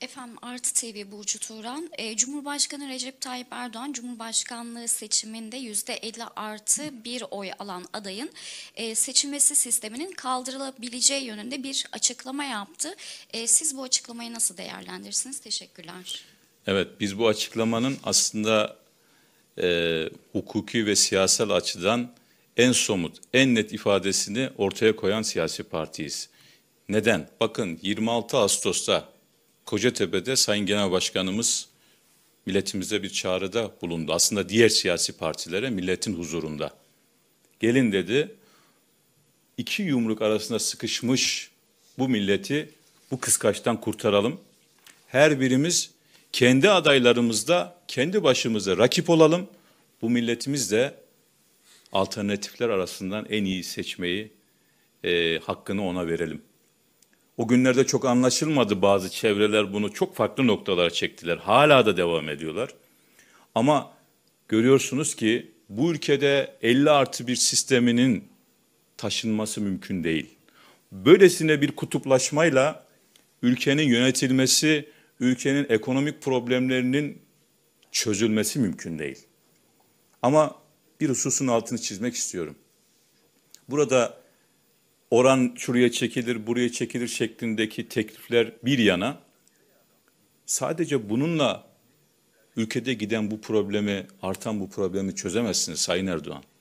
Efendim Artı TV Burcu Turan. E, Cumhurbaşkanı Recep Tayyip Erdoğan Cumhurbaşkanlığı seçiminde yüzde %50 artı bir oy alan adayın e, seçilmesi sisteminin kaldırılabileceği yönünde bir açıklama yaptı. E, siz bu açıklamayı nasıl değerlendirirsiniz? Teşekkürler. Evet biz bu açıklamanın aslında e, hukuki ve siyasal açıdan en somut, en net ifadesini ortaya koyan siyasi partiyiz. Neden? Bakın 26 Ağustos'ta Kocatepe'de Sayın Genel Başkanımız milletimize bir çağrıda bulundu. Aslında diğer siyasi partilere milletin huzurunda. Gelin dedi, iki yumruk arasında sıkışmış bu milleti bu kıskaçtan kurtaralım. Her birimiz kendi adaylarımızda, kendi başımıza rakip olalım. Bu milletimiz de alternatifler arasından en iyi seçmeyi e, hakkını ona verelim. O günlerde çok anlaşılmadı bazı çevreler bunu çok farklı noktalara çektiler. Hala da devam ediyorlar. Ama görüyorsunuz ki bu ülkede 50 artı bir sisteminin taşınması mümkün değil. Böylesine bir kutuplaşmayla ülkenin yönetilmesi, ülkenin ekonomik problemlerinin çözülmesi mümkün değil. Ama bir hususun altını çizmek istiyorum. Burada oran şuraya çekilir, buraya çekilir şeklindeki teklifler bir yana sadece bununla ülkede giden bu problemi, artan bu problemi çözemezsiniz Sayın Erdoğan.